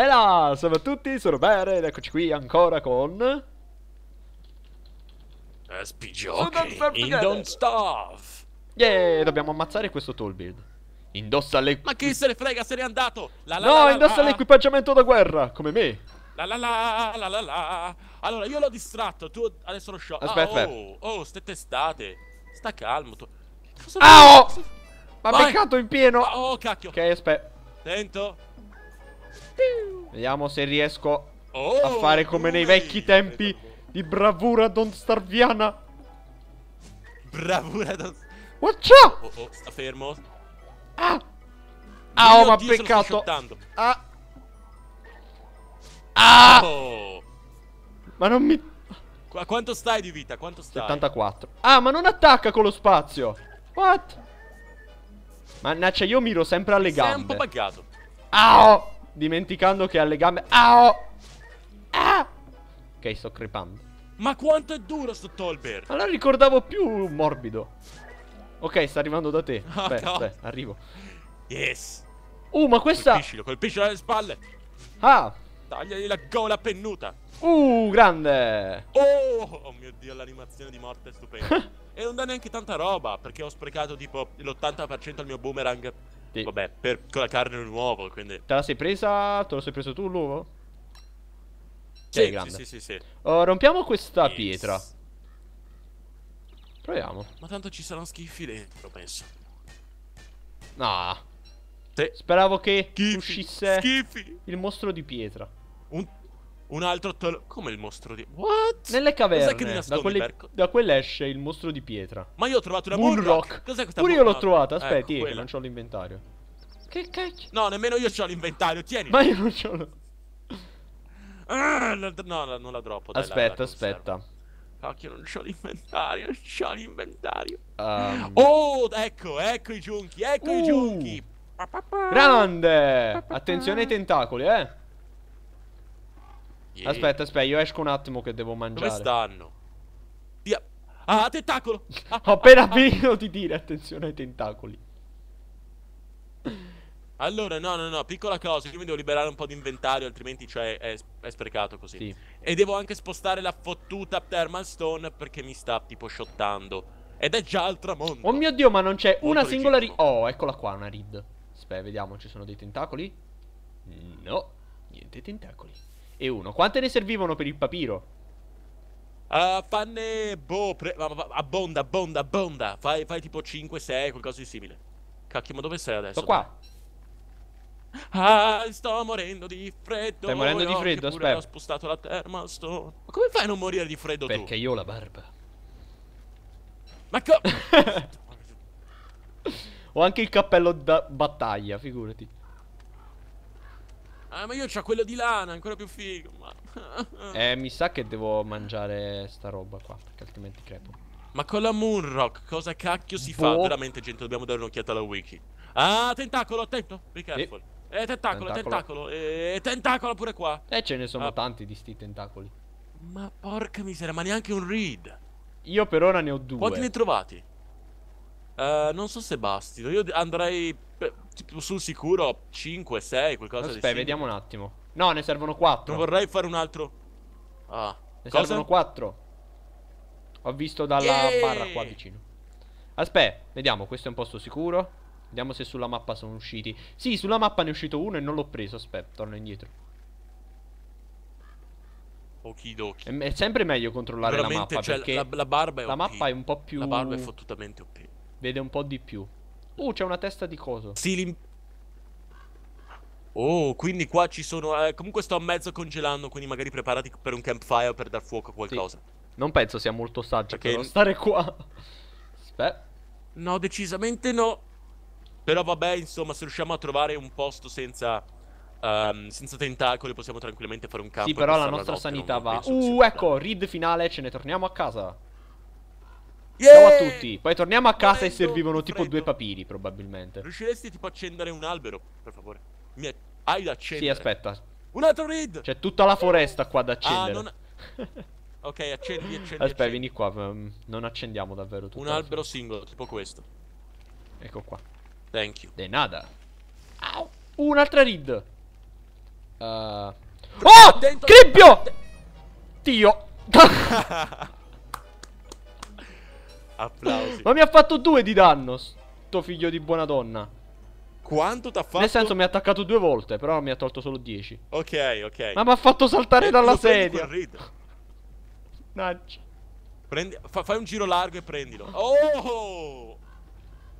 Hello, salve a tutti, sono Bere ed eccoci qui ancora con... Eh, SPG okay. in Don't Starve! Yeah, dobbiamo ammazzare questo build. Indossa le... Ma chi se ne frega, se n'è andato! La, la, no, la, indossa l'equipaggiamento da guerra, come me! La la la la la la Allora, io l'ho distratto, tu adesso lo sciocco. Ah, aspetta, ah, oh, oh, ste testate. Sta calmo, tu... Cosa ah, oh! Ma beccato in pieno! Oh, cacchio! Ok, aspetta. Sento? Vediamo se riesco a oh, fare come nei vecchi tempi di bravura Don Starviana. Bravura Don Watch out! Oh, oh, sta fermo. Ah! Ah, oh, ma Dio, peccato. Ah! Ah! Ma non mi... Qu quanto stai di vita? Quanto stai? 74. Ah, ma non attacca con lo spazio. What? Mannaggia, io miro sempre alle gambe. Sei un po' buggato. Ah! Oh! Dimenticando che ha le gambe Au! Ah! Ok sto crepando Ma quanto è duro sto Tolbert Ma non ricordavo più morbido Ok sta arrivando da te oh, Beh, no. arrivo Yes Uh ma questa Colpiscilo colpiscilo alle spalle Ah Tagliagli la gola pennuta Uh grande Oh, oh mio dio l'animazione di morte è stupenda E non dà neanche tanta roba Perché ho sprecato tipo l'80% del mio boomerang sì. Vabbè, per, con la carne un uovo, quindi... Te la sei presa? Te lo sei preso tu l'uovo? Sì, sì, sì, sì, sì. Oh, rompiamo questa yes. pietra. Proviamo. Ma tanto ci saranno schifi dentro, penso. No. Ah. Sì. Speravo che schifi. uscisse schifi. il mostro di pietra. Un altro tol... Come il mostro di... What? Nelle caverne da, quelle... da quella esce il mostro di pietra Ma io ho trovato una Moonrock Cos'è questa Pure io l'ho trovata ecco, Aspetti ecco, non c'ho l'inventario Che cacchio No nemmeno io ho l'inventario Tieni Ma io non c'ho lo... ah, No non la droppo dai, Aspetta la, la aspetta Cacchio non c'ho l'inventario Non c'ho l'inventario um... Oh ecco ecco i giunchi Ecco uh. i giunchi Grande Attenzione ai tentacoli eh Yeah. Aspetta, aspetta, io esco un attimo che devo mangiare. Dove stanno? Via. Ah, tentacolo! Ah, Ho appena ah, ah, ah. finito ah. di dire, attenzione ai tentacoli. Allora, no, no, no, piccola cosa, io mi devo liberare un po' di inventario, altrimenti cioè, è, è sprecato così. Sì. E devo anche spostare la fottuta Thermal Stone perché mi sta tipo shottando. Ed è già al tramonto. Oh mio Dio, ma non c'è una singola rid. Oh, eccola qua, una rid. Aspetta, vediamo, ci sono dei tentacoli? No, niente tentacoli e 1. Quante ne servivano per il papiro? Uh, fanne, boh, pre- abbonda, abbonda, abbonda. Fai, fai tipo 5, 6, qualcosa di simile. Cacchio, ma dove sei adesso? Sto qua. Ah, sto morendo di freddo. Stai morendo di freddo, aspetta. Ho spostato la thermastone. Ma come fai a non morire di freddo Perché tu? Perché io ho la barba. Ma co... ho anche il cappello da battaglia, figurati. Ah, ma io ho quello di lana, ancora più figo. Ma... eh, mi sa che devo mangiare sta roba qua, perché altrimenti crepo. Ma con la Moonrock cosa cacchio si boh. fa? Veramente, gente, dobbiamo dare un'occhiata alla wiki. Ah, tentacolo, attento. Be careful. Sì. Eh, tentacolo, tentacolo. tentacolo. Eh, tentacolo pure qua. Eh, ce ne sono ah. tanti di sti tentacoli. Ma porca miseria, ma neanche un Reed. Io per ora ne ho due. Quanti ne trovati? Uh, non so se basti. Io andrei tipo, sul sicuro 5, 6, qualcosa Aspetta, di simile. vediamo un attimo. No, ne servono 4. Non vorrei fare un altro. Ah. Ne cosa? servono 4. Ho visto dalla yeah! barra qua vicino. Aspetta, vediamo, questo è un posto sicuro. Vediamo se sulla mappa sono usciti. Sì, sulla mappa ne è uscito uno e non l'ho preso. Aspetta, torno indietro. Okidoki. È, sempre meglio controllare la mappa. Cioè, perché la, la, barba è La OP. mappa è un po' più. La barba è fottutamente OP. Vede un po' di più. Uh, c'è una testa di coso. Sì, Oh, quindi qua ci sono... Eh, comunque sto a mezzo congelando, quindi magari preparati per un campfire per dar fuoco a qualcosa. Sì. Non penso sia molto saggio Perché... però stare qua. Aspetta. No, decisamente no. Però vabbè, insomma, se riusciamo a trovare un posto senza... Um, senza tentacoli possiamo tranquillamente fare un campo. Sì, però la nostra la sanità va. Uh, ecco, read finale, ce ne torniamo a casa. Yeah! Ciao a tutti. Poi torniamo a casa Momento, e servivano tipo freddo. due papiri, probabilmente. Riusciresti tipo a accendere un albero, per favore? Mi hai da accendere. Sì, aspetta. Un altro raid! C'è tutta la foresta qua da ah, accendere. Ah, non... ok, accendi, accendi. Aspetta, accendi. vieni qua. Ehm, non accendiamo davvero tutto. Un albero singolo, tipo questo. Ecco qua. Thank you. De nada. Au! Uh, un'altra raid. Uh... Oh! Attento, Cribbio! Dio! Applausi. Ma mi ha fatto due di danno, sto figlio di buona donna. Quanto ti ha fatto? Nel senso mi ha attaccato due volte, però mi ha tolto solo dieci. Ok, ok. Ma mi ha fatto saltare eh, dalla Lo sedia. Mannaggia. Prendi... Fa, fai un giro largo e prendilo. Oh!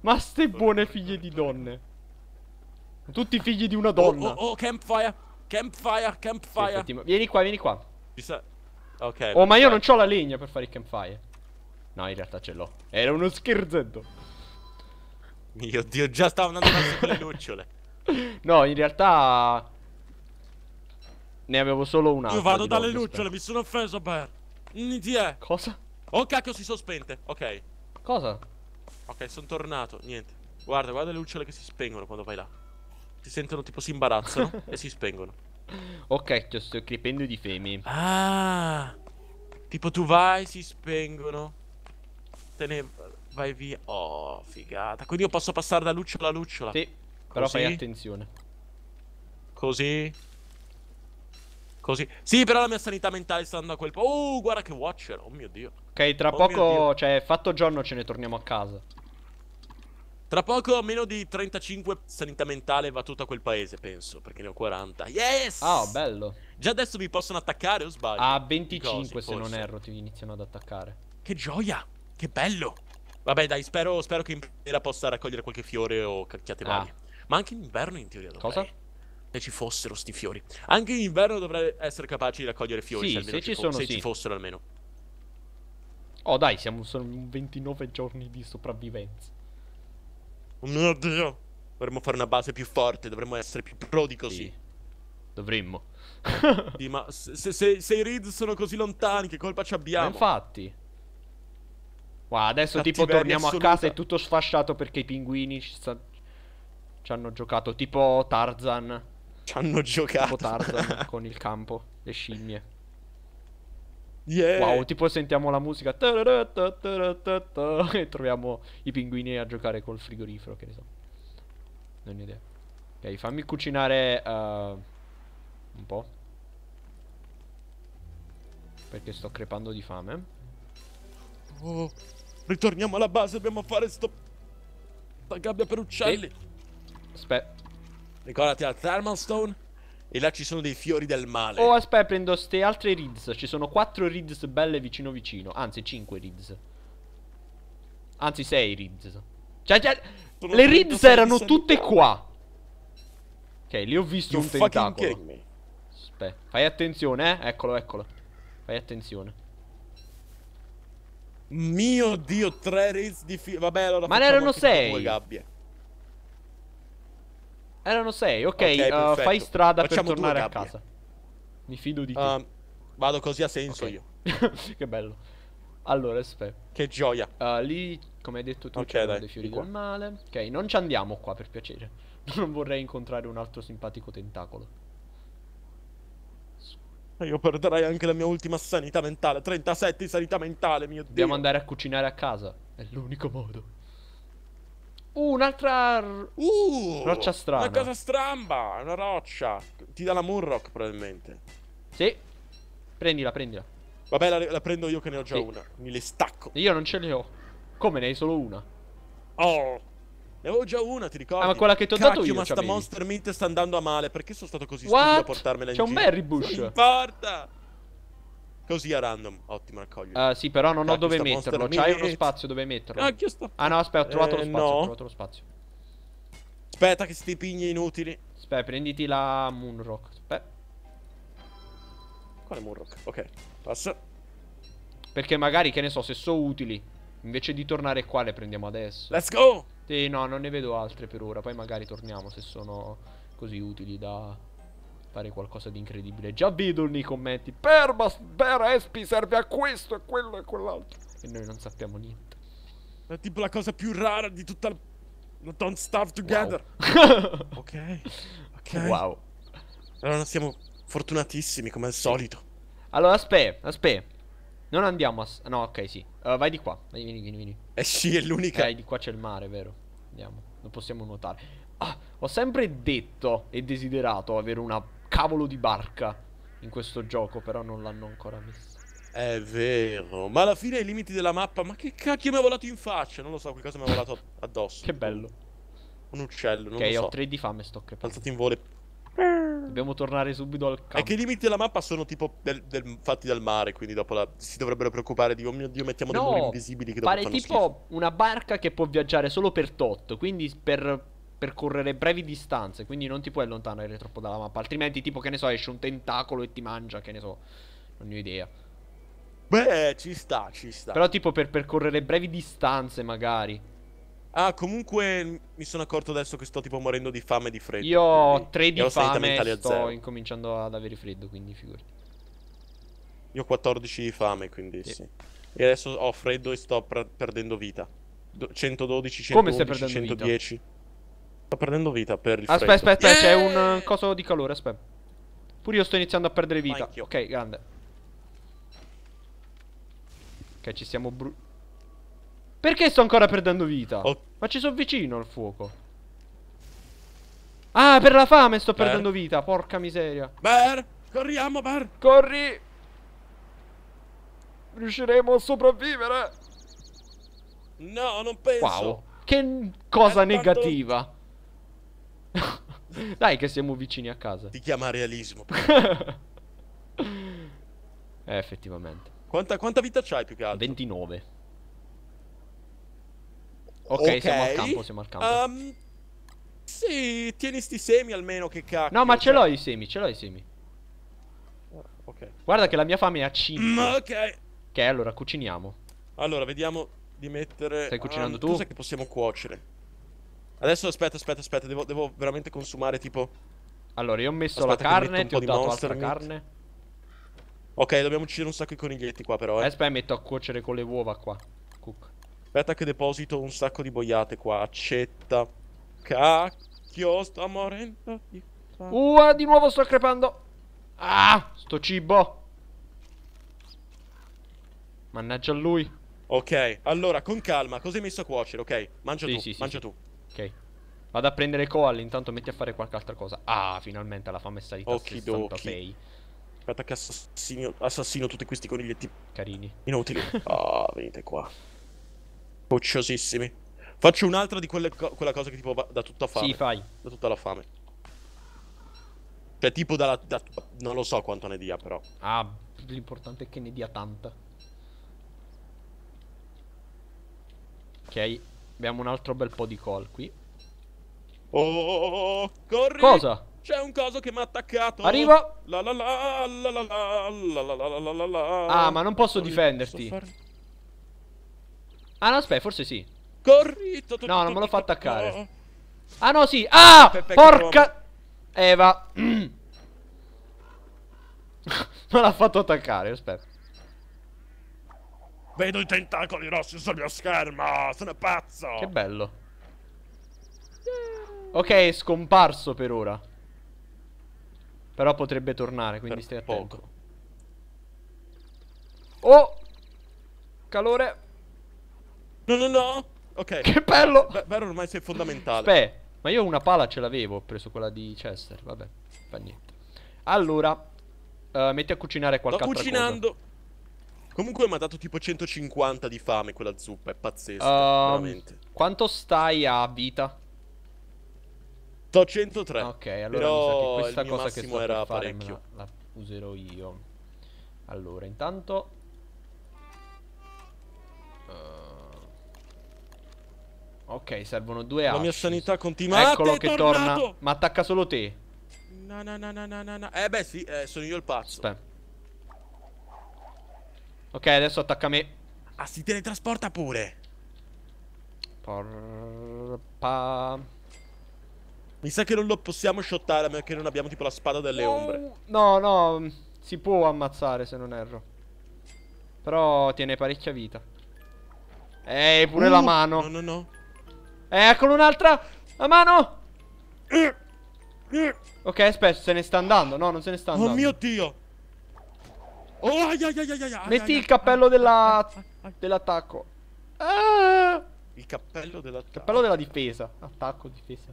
Ma ste buone figlie di donne. Tutti figli di una donna. Oh, oh, oh campfire. Campfire, campfire. Sì, vieni qua, vieni qua. Sa... Ok. Oh, ma io non ho la legna per fare il campfire. No, in realtà ce l'ho. Era uno scherzetto. Mio Dio, già stavo andando verso le lucciole. No, in realtà... Ne avevo solo una. Io vado dalle lucciole, mi sono offeso, Bear. Ti Cosa? Oh, cacchio, si sospente. Ok. Cosa? Ok, sono tornato. Niente. Guarda, guarda le lucciole che si spengono quando vai là. Ti sentono tipo si imbarazzano e si spengono. Ok, ti sto crependo di femi. Ah! Tipo tu vai, si spengono te ne vai via. Oh, figata. Quindi io posso passare da lucciola a lucciola. Sì, Così. però fai attenzione. Così. Così. Sì, però la mia sanità mentale sta andando a quel po'. Oh, guarda che watcher. Oh mio dio. Ok, tra oh poco, cioè, fatto giorno ce ne torniamo a casa. Tra poco meno di 35 sanità mentale va tutto a quel paese, penso, perché ne ho 40. Yes! Ah, oh, bello. Già adesso mi possono attaccare o sbaglio? A 25 Così, se forse. non erro ti iniziano ad attaccare. Che gioia! Che bello! Vabbè, dai, spero, spero che in primavera possa raccogliere qualche fiore o cacchiate varie. Ah. Ma anche in inverno, in teoria, dovrei. Cosa? Se ci fossero sti fiori. Anche in inverno dovrei essere capace di raccogliere fiori. Sì, se, se, ci, sono, se sì. ci fossero almeno. Oh, dai, siamo solo 29 giorni di sopravvivenza. Oh mio Dio! Dovremmo fare una base più forte, dovremmo essere più pro di così. Sì. Dovremmo. sì, ma se, se, se i reed sono così lontani, che colpa ci abbiamo? Ma infatti. Wow, adesso tipo torniamo assoluta. a casa e tutto sfasciato perché i pinguini ci, sta... ci hanno giocato, tipo Tarzan. Ci hanno giocato. Tipo Tarzan con il campo, le scimmie. Yeah. Wow, tipo sentiamo la musica e troviamo i pinguini a giocare col frigorifero, che ne so. Non ho idea. Ok, fammi cucinare uh, un po'. Perché sto crepando di fame. Oh, ritorniamo alla base, dobbiamo fare sto... La gabbia per uccelli. Sì. Aspetta. Ricordati la Thermalstone. E là ci sono dei fiori del male. Oh, aspetta, prendo queste altre rids. Ci sono quattro rids belle vicino vicino. Anzi, cinque rids. Anzi, sei rids. Cioè, cioè le rids erano tutte qua. Ok, lì ho visto you un tentacolo. Aspetta, fai attenzione, eh. Eccolo, eccolo. Fai attenzione. Mio dio, tre race di fila. Vabbè, allora Ma ne erano sei. gabbie. Erano sei, ok. okay uh, fai strada facciamo per tornare a casa. Mi fido di te. Um, vado così a senso okay. io. che bello. Allora, aspetta. Che gioia. Uh, lì, come hai detto tu, okay, c'è dei fiori del male. Ok, non ci andiamo qua per piacere. non vorrei incontrare un altro simpatico tentacolo. Io perderai anche la mia ultima sanità mentale. 37 sanità mentale, mio Dio. Dobbiamo andare a cucinare a casa. È l'unico modo. Uh, un'altra... Uh, roccia strana. Una cosa stramba, una roccia. Ti dà la Moonrock, probabilmente. Sì. Prendila, prendila. Vabbè, la, la prendo io che ne ho già sì. una. Mi le stacco. Io non ce le ho. Come, ne hai solo una? Oh. Ne avevo già una, ti ricordo. Ah, ma quella che ti ho dato io, ma sta Monster Mint sta andando a male. Perché sono stato così stupido a portarmela in C'è un Berry Bush. Non importa! Così a random, ottimo raccoglio. Uh, eh, sì, però non Cacchio ho dove metterlo. C'hai uno spazio dove metterlo. Cacchio sta... Ah, no, aspetta, ho trovato, eh, lo spazio, no. ho trovato lo spazio. Aspetta, che sti pigni inutili. Aspetta, prenditi la Moonrock. Aspetta. Quale Moonrock? Ok, passa. Perché magari, che ne so, se sono utili, invece di tornare qua le prendiamo adesso. Let's go! Sì, no, non ne vedo altre per ora. Poi magari torniamo se sono così utili da fare qualcosa di incredibile. Già vedo nei commenti. Perbas, per Espi serve a questo, a quello e a quell'altro. E noi non sappiamo niente. È tipo la cosa più rara di tutta la... Don't starve together. Wow. ok. Ok. Wow. Allora siamo fortunatissimi come al solito. Allora aspetta, aspetta. Non andiamo a... No, ok, sì. Uh, vai di qua. Vai, vieni, vieni, vieni. Eh sì, è l'unica. Eh, di qua c'è il mare, vero? Andiamo. Non possiamo nuotare. Ah, ho sempre detto e desiderato avere una cavolo di barca in questo gioco, però non l'hanno ancora messa. È vero, ma alla fine ai limiti della mappa, ma che cacchio mi ha volato in faccia? Non lo so, quel caso mi ha volato addosso. che bello. Un uccello, non okay, lo so. Ok, ho 3 di fame sto che... Alzato in volo eh. Dobbiamo tornare subito al campo. È che i limiti della mappa sono tipo del, del, fatti dal mare, quindi dopo la, si dovrebbero preoccupare di, oh mio Dio, mettiamo no, dei muri invisibili che dopo pare tipo una barca che può viaggiare solo per tot, quindi per percorrere brevi distanze, quindi non ti puoi allontanare troppo dalla mappa, altrimenti tipo che ne so, esce un tentacolo e ti mangia, che ne so, non ne ho idea. Beh, ci sta, ci sta. Però tipo per percorrere brevi distanze magari. Ah, comunque mi sono accorto adesso che sto tipo morendo di fame e di freddo. Io ho 3 di fame e sto zero. incominciando ad avere freddo, quindi figurati. Io ho 14 di fame, quindi sì. sì. E adesso ho freddo e sto perdendo vita. Do 112, 111, Come stai 110. Vita? Sto perdendo vita per il aspetta, freddo. Aspetta, aspetta, yeah! c'è un eh! coso di calore, aspetta. Pure io sto iniziando a perdere vita. Ok, grande. Ok, ci stiamo bru... Perché sto ancora perdendo vita? Oh. Ma ci sono vicino al fuoco. Ah, per la fame sto Ber. perdendo vita, porca miseria. Ber, corriamo, Ber. Corri. Riusciremo a sopravvivere. No, non penso. Wow. Che cosa È negativa. Tanto... Dai che siamo vicini a casa. Ti chiama realismo. eh, effettivamente. Quanta, quanta vita c'hai più che altro? 29. Ok, okay. siamo al campo, siamo al campo. Um, sì, tieni sti semi almeno che cacchio. No, ma ce l'ho i semi, ce l'ho i semi. Ah, ok. Guarda che la mia fame è a 5. Mm, ok. Ok, allora cuciniamo. Allora, vediamo di mettere... Stai cucinando um, tu? Cosa che possiamo cuocere? Adesso aspetta, aspetta, aspetta, devo, devo veramente consumare tipo... Allora, io ho messo aspetta la carne, ti ho dato Monster altra meat. carne. Ok, dobbiamo uccidere un sacco di coniglietti qua però, eh. Aspetta, metto a cuocere con le uova qua. Cook. Aspetta che deposito un sacco di boiate qua. Accetta. Cacchio, sto morendo Uh, di nuovo sto crepando. Ah, sto cibo. Mannaggia lui. Ok, allora, con calma. cos'hai messo a cuocere, ok? Mangia sì, tu, sì, mangia sì. tu. Ok. Vado a prendere coal, intanto metti a fare qualche altra cosa. Ah, finalmente la fame è salita Occhi a 66. Aspetta che assassino, assassino tutti questi coniglietti. Carini. Inutili. Ah, oh, venite qua. Bocciosissimi. Faccio un'altra di quelle, quella cosa che tipo da tutta fame. Sì, fai. Da tutta la fame. Cioè, tipo dalla... Da, non lo so quanto ne dia, però. Ah, l'importante è che ne dia tanta. Ok, abbiamo un altro bel po' di call qui. Oh, corri! Cosa? C'è un coso che mi ha attaccato. Arrivo. La la la la la la la la la la la la. Ah, ma non posso difenderti. Ah no, aspetta, forse sì. Corri! no, non me lo fa attaccare. Ah no, sì. Ah! ah porca... Eva. Mm. non l'ha fatto attaccare, aspetta. Vedo i tentacoli rossi sul mio schermo, sono pazzo. Che bello. Ok, è scomparso per ora. Però potrebbe tornare, quindi per stai attento. Poco. Oh! Calore. No, no, no. Ok. Che bello. Beh, Vero ormai sei fondamentale. Beh, ma io una pala ce l'avevo. Ho preso quella di Chester. Vabbè, fa niente. Allora, uh, metti a cucinare qualcosa. Sto cucinando. Cosa. Comunque mi ha dato tipo 150 di fame quella zuppa, è pazzesco, uh, ehm, veramente. Quanto stai a vita? Sto 103. Ok, allora mi sa che questa cosa che sto era per fare parecchio. La, la userò io. Allora, intanto Ok, servono due asci. La mia sanità continua. Eccolo che torna. Ma attacca solo te. No, no, no, no, no, no. Eh beh, sì, eh, sono io il pazzo. Aspetta. Ok, adesso attacca me. Ah, si teletrasporta pure. Por... Pa... Mi sa che non lo possiamo shottare a meno che non abbiamo tipo la spada delle ombre. No, no, si può ammazzare se non erro. Però tiene parecchia vita. Eh, pure uh, la mano. No, no, no. Eccolo eh, un'altra. A mano. Ok, aspetta, se ne sta andando. No, non se ne sta oh andando. Oh mio Dio. Oh, ai, ai, ai, ai, ai, Metti il cappello della... dell'attacco. Il cappello dell'attacco. Cappello della difesa. Attacco, difesa.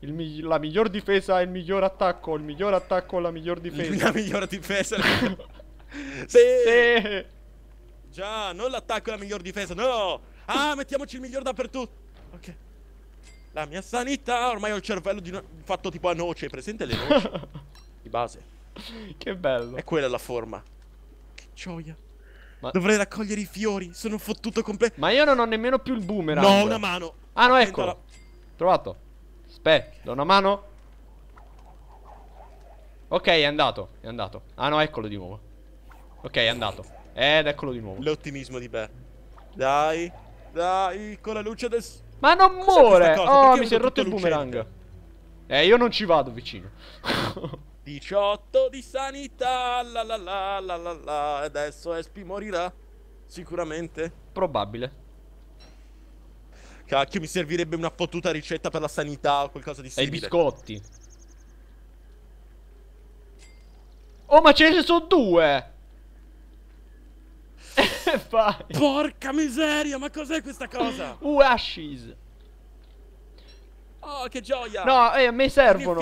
Mi la miglior difesa è il miglior attacco. Il miglior attacco è la miglior difesa. La miglior difesa. sì. sì. Già, non l'attacco è la miglior difesa, no. Ah, mettiamoci il miglior dappertutto. Ok. La mia sanità, ormai ho il cervello di no fatto tipo a noce, presente le noci? di base. Che bello. È quella la forma. Che gioia. Ma... Dovrei raccogliere i fiori, sono fottuto completo. Ma io non ho nemmeno più il boomerang. No, una mano. Ah, no, ecco. Trovato. Spe, do una mano. Ok, è andato, è andato. Ah, no, eccolo di nuovo. Ok, è andato. Ed eccolo di nuovo. L'ottimismo di Beh. Dai, dai, con la luce del... Ma non muore! Oh, mi si è rotto il boomerang. Eh, io non ci vado vicino. 18 di sanità, la la la la la la. Adesso Espi morirà. Sicuramente. Probabile. Cacchio, mi servirebbe una fottuta ricetta per la sanità o qualcosa di simile. E i biscotti. Oh, ma ce ne sono due! che fai? Porca miseria, ma cos'è questa cosa? Uh, ashes. Oh, che gioia! No, eh, a me servono.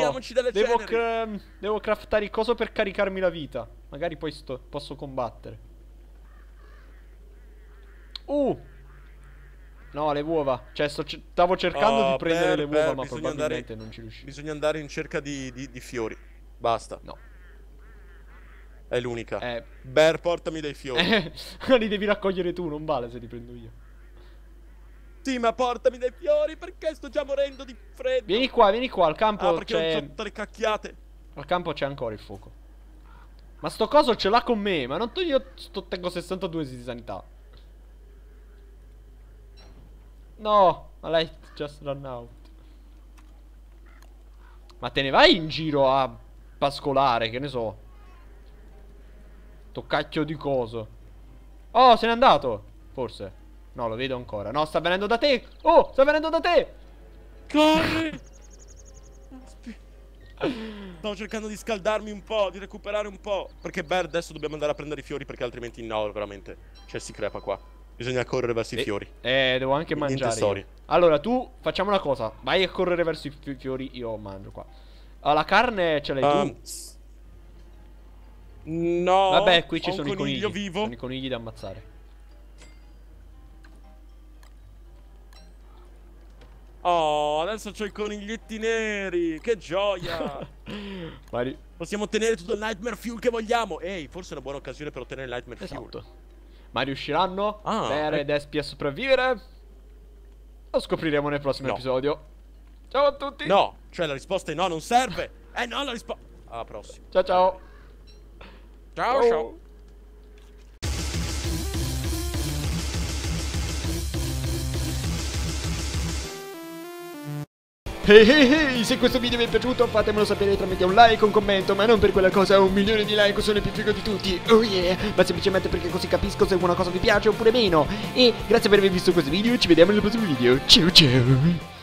Devo, mm, devo craftare il coso per caricarmi la vita. Magari poi posso combattere. Uh! No, le uova. Cioè, stavo cercando oh, di prendere per, le uova, per, ma probabilmente andare, non ci riuscivo. Bisogna andare in cerca di, di, di fiori. Basta. No. È l'unica. Eh. Bear, portami dei fiori. li devi raccogliere tu, non vale se li prendo io. Sì, ma portami dei fiori perché sto già morendo di freddo. Vieni qua, vieni qua, al campo ah, perché c'è... perché tre cacchiate. Al campo c'è ancora il fuoco. Ma sto coso ce l'ha con me, ma non tu io sto, tengo 62 di sanità. No, ma lei just run out. Ma te ne vai in giro a pascolare, che ne so. Sto cacchio di coso. Oh, se n'è andato. Forse. No, lo vedo ancora. No, sta venendo da te. Oh, sta venendo da te. Corri. Stavo cercando di scaldarmi un po', di recuperare un po'. Perché beh, adesso dobbiamo andare a prendere i fiori perché altrimenti no, veramente. Cioè, si crepa qua. Bisogna correre verso e, i eh, fiori. Eh, devo anche mangiare. Allora, tu facciamo una cosa. Vai a correre verso i fiori, io mangio qua. Ah, la carne ce l'hai um, tu? No. Vabbè, qui ci sono i conigli. Vivo. Sono i conigli da ammazzare. Oh, adesso c'ho i coniglietti neri. Che gioia. Mari... Possiamo ottenere tutto il Nightmare Fuel che vogliamo. Ehi, forse è una buona occasione per ottenere il Nightmare esatto. Fuel. Ma riusciranno ah, Bere eh. ed Espi a sopravvivere? Lo scopriremo nel prossimo no. episodio. Ciao a tutti. No, cioè la risposta è no, non serve. eh no, la risposta... Alla ah, prossima. Ciao ciao. Ciao, oh. ciao. Ehi hey, hey, hey, se questo video vi è piaciuto fatemelo sapere tramite un like, un commento, ma non per quella cosa, un milione di like sono il più figo di tutti, oh yeah, ma semplicemente perché così capisco se una cosa vi piace oppure meno. E grazie per aver visto questo video, ci vediamo nel prossimo video, ciao ciao!